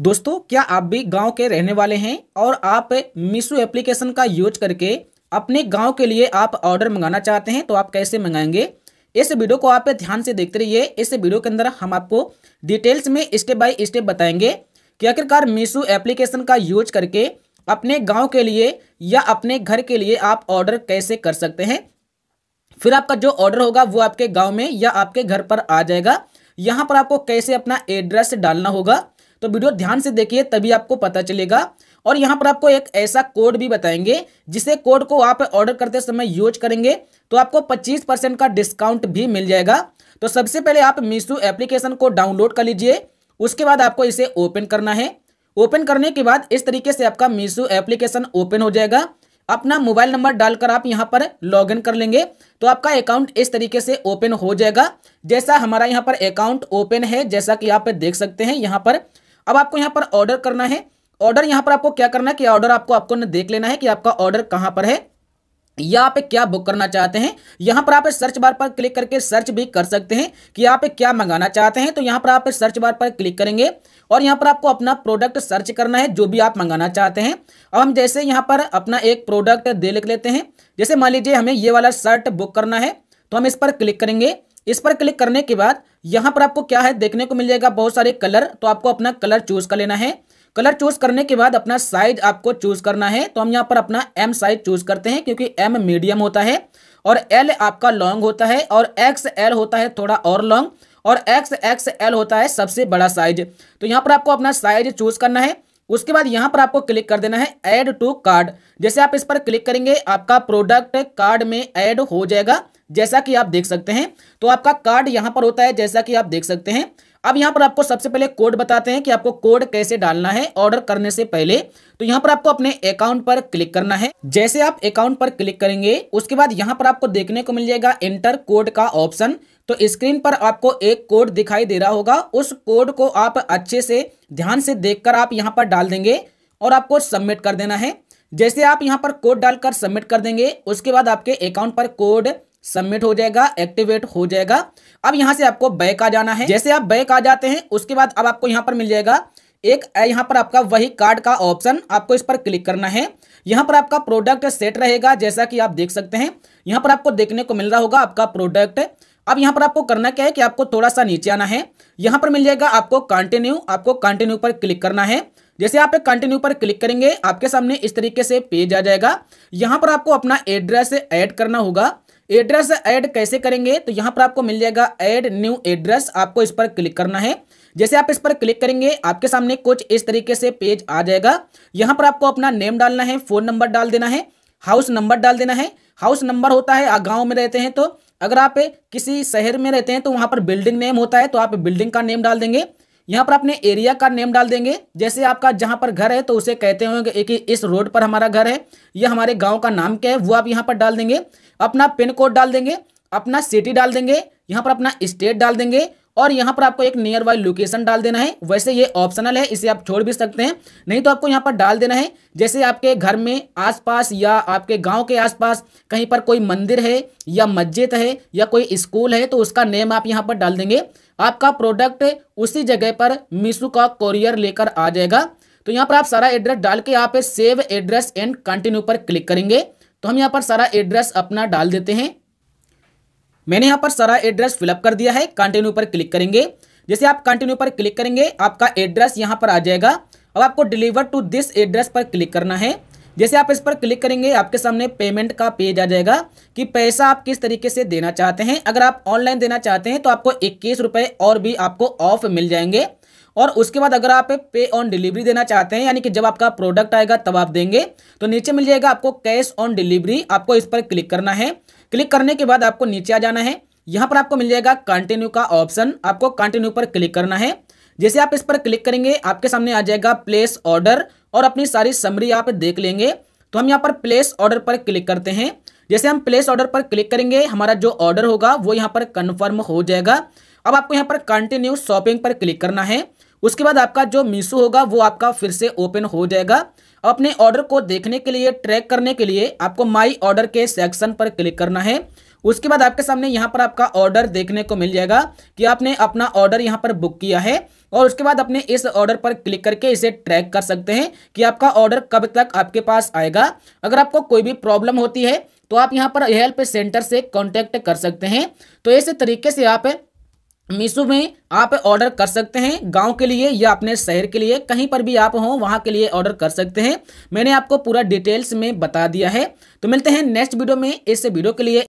दोस्तों क्या आप भी गांव के रहने वाले हैं और आप मीशो एप्लीकेशन का यूज करके अपने गांव के लिए आप ऑर्डर मंगाना चाहते हैं तो आप कैसे मंगाएंगे इस वीडियो को आप ध्यान से देखते रहिए इस वीडियो के अंदर हम आपको डिटेल्स में स्टेप बाय स्टेप बताएंगे कि आखिरकार मीशो एप्लीकेशन का यूज करके अपने गाँव के लिए या अपने घर के लिए आप ऑर्डर कैसे कर सकते हैं फिर आपका जो ऑर्डर होगा वो आपके गाँव में या आपके घर पर आ जाएगा यहाँ पर आपको कैसे अपना एड्रेस डालना होगा तो वीडियो ध्यान से देखिए तभी आपको पता चलेगा और यहाँ पर आपको एक ऐसा कोड भी बताएंगे जिसे कोड को आप ऑर्डर करते समय यूज करेंगे तो आपको 25 परसेंट का डिस्काउंट भी मिल जाएगा तो सबसे पहले आप मीशो एप्लीकेशन को डाउनलोड कर लीजिए उसके बाद आपको इसे ओपन करना है ओपन करने के बाद इस तरीके से आपका मीशो एप्लीकेशन ओपन हो जाएगा अपना मोबाइल नंबर डालकर आप यहाँ पर लॉगिन कर लेंगे तो आपका अकाउंट इस तरीके से ओपन हो जाएगा जैसा हमारा यहाँ पर अकाउंट ओपन है जैसा कि आप देख सकते हैं यहाँ पर अब आपको यहां पर ऑर्डर करना है ऑर्डर यहां पर आपको क्या करना है कि ऑर्डर आपको आपको देख लेना है कि आपका ऑर्डर कहां पर है या आप क्या बुक करना चाहते हैं यहां पर आप सर्च बार पर क्लिक करके सर्च भी कर सकते हैं कि आप क्या मंगाना चाहते हैं तो यहां पर आप सर्च बार पर क्लिक करेंगे और यहां पर आपको अपना प्रोडक्ट सर्च करना है जो भी आप मंगाना चाहते हैं अब हम जैसे यहां पर अपना एक प्रोडक्ट दे लिख लेते हैं जैसे मान लीजिए हमें ये वाला शर्ट बुक करना है तो हम इस पर क्लिक करेंगे इस पर क्लिक करने के बाद यहाँ पर आपको क्या है देखने को मिल जाएगा बहुत सारे कलर तो आपको अपना कलर चूज कर लेना है कलर चूज करने के बाद अपना साइज आपको चूज करना है तो हम यहाँ पर अपना एम साइज चूज करते हैं क्योंकि एम मीडियम होता है और एल आपका लॉन्ग होता है और एक्स एल होता है थोड़ा और लॉन्ग और एक्स एक्स एल होता है सबसे बड़ा साइज तो यहाँ पर आपको अपना साइज चूज करना है उसके बाद यहाँ पर आपको क्लिक कर देना है ऐड टू कार्ड जैसे आप इस पर क्लिक करेंगे आपका प्रोडक्ट कार्ड में ऐड हो जाएगा जैसा कि आप देख सकते हैं तो आपका कार्ड यहां पर होता है जैसा कि आप देख सकते हैं अब यहाँ पर आपको सबसे पहले कोड बताते हैं कि आपको कोड कैसे डालना है ऑर्डर करने से पहले तो यहाँ पर आपको अपने अकाउंट पर क्लिक करना है जैसे आप अकाउंट पर क्लिक करेंगे उसके बाद यहाँ पर आपको देखने को मिल जाएगा एंटर कोड का ऑप्शन तो स्क्रीन पर आपको एक कोड दिखाई दे रहा होगा उस कोड को आप अच्छे से ध्यान से देखकर आप यहाँ पर डाल देंगे और आपको सबमिट कर देना है जैसे आप यहाँ पर कोड डालकर सबमिट कर देंगे उसके बाद आपके अकाउंट पर कोड सबमिट हो जाएगा एक्टिवेट हो जाएगा अब यहां से आपको बैक आ जाना है जैसे आप बैक आ जाते हैं उसके बाद अब आपको यहां पर मिल जाएगा एक यहां पर आपका वही कार्ड का ऑप्शन आपको इस पर क्लिक करना है यहाँ पर आपका प्रोडक्ट सेट रहेगा जैसा कि आप देख सकते हैं यहां पर आपको देखने को मिल रहा होगा आपका प्रोडक्ट अब यहां पर आपको करना क्या है कि आपको थोड़ा सा नीचे आना है यहां पर मिल जाएगा आपको कंटिन्यू आपको कंटिन्यू पर क्लिक करना है जैसे आप कंटिन्यू पर क्लिक करेंगे आपके सामने इस तरीके से पेज आ जाएगा यहां पर आपको अपना एड्रेस ऐड करना होगा एड्रेस ऐड कैसे करेंगे तो यहाँ पर आपको मिल जाएगा ऐड न्यू एड्रेस आपको इस पर क्लिक करना है जैसे आप इस पर क्लिक करेंगे आपके सामने कुछ इस तरीके से पेज आ जाएगा यहाँ पर आपको अपना नेम डालना है फ़ोन नंबर डाल देना है हाउस नंबर डाल देना है हाउस नंबर होता है गाँव में रहते हैं तो अगर आप किसी शहर में रहते हैं तो वहाँ पर बिल्डिंग नेम होता है तो आप बिल्डिंग का नेम डाल देंगे यहाँ पर अपने एरिया का नेम डाल देंगे जैसे आपका जहाँ पर घर है तो उसे कहते होंगे कि इस रोड पर हमारा घर है यह हमारे गाँव का नाम क्या है वो आप यहाँ पर डाल देंगे अपना पिन कोड डाल देंगे अपना सिटी डाल देंगे यहाँ पर अपना स्टेट डाल देंगे और यहाँ पर आपको एक नियर बाई लोकेशन डाल देना है वैसे ये ऑप्शनल है इसे आप छोड़ भी सकते हैं नहीं तो आपको यहाँ पर डाल देना है जैसे आपके घर में आसपास या आपके गांव के आसपास कहीं पर कोई मंदिर है या मस्जिद है या कोई स्कूल है तो उसका नेम आप यहाँ पर डाल देंगे आपका प्रोडक्ट उसी जगह पर मीशो का कोरियर लेकर आ जाएगा तो यहाँ पर आप सारा एड्रेस डाल के यहाँ पे सेव एड्रेस एंड कंटिन्यू पर क्लिक करेंगे तो हम यहाँ पर सारा एड्रेस अपना डाल देते हैं मैंने यहाँ पर सारा एड्रेस फिलअप कर दिया है कंटिन्यू पर क्लिक करेंगे जैसे आप कंटिन्यू पर क्लिक करेंगे आपका एड्रेस यहाँ पर आ जाएगा अब आपको डिलीवर टू दिस एड्रेस पर क्लिक करना है जैसे आप इस पर क्लिक करेंगे आपके सामने पेमेंट का पेज आ जाएगा कि पैसा आप किस तरीके से देना चाहते हैं अगर आप ऑनलाइन देना चाहते हैं तो आपको इक्कीस रुपए और भी आपको ऑफ मिल जाएंगे और उसके बाद अगर आप पे ऑन डिलीवरी देना चाहते हैं यानी कि जब आपका प्रोडक्ट आएगा तब आप देंगे तो नीचे मिल जाएगा आपको कैश ऑन डिलीवरी आपको इस पर क्लिक करना है क्लिक करने के बाद आपको नीचे आ जाना है यहाँ पर आपको मिल जाएगा कंटिन्यू का ऑप्शन आपको कंटिन्यू पर क्लिक करना है जैसे आप इस पर क्लिक करेंगे आपके सामने आ जाएगा प्लेस ऑर्डर और अपनी सारी समरी यहाँ पे देख लेंगे तो हम यहाँ पर प्लेस ऑर्डर पर क्लिक करते हैं जैसे हम प्लेस ऑर्डर पर क्लिक करेंगे हमारा जो ऑर्डर होगा वो यहाँ पर कन्फर्म हो जाएगा अब आपको यहाँ पर कंटिन्यू शॉपिंग पर क्लिक करना है उसके बाद आपका जो मीशो होगा वो आपका फिर से ओपन हो जाएगा अब अपने ऑर्डर को देखने के लिए ट्रैक करने के लिए आपको माई ऑर्डर के सेक्शन पर क्लिक करना है उसके बाद आपके सामने यहाँ पर आपका ऑर्डर देखने को मिल जाएगा कि आपने अपना ऑर्डर यहाँ पर बुक किया है और उसके बाद अपने इस ऑर्डर पर क्लिक करके इसे ट्रैक कर सकते हैं कि आपका ऑर्डर कब तक आपके पास आएगा अगर आपको कोई भी प्रॉब्लम होती है तो आप यहाँ पर हेल्प सेंटर से कॉन्टैक्ट कर सकते हैं तो इस तरीके से आप मीशो में आप ऑर्डर कर सकते हैं गांव के लिए या अपने शहर के लिए कहीं पर भी आप हो वहां के लिए ऑर्डर कर सकते हैं मैंने आपको पूरा डिटेल्स में बता दिया है तो मिलते हैं नेक्स्ट वीडियो में इस वीडियो के लिए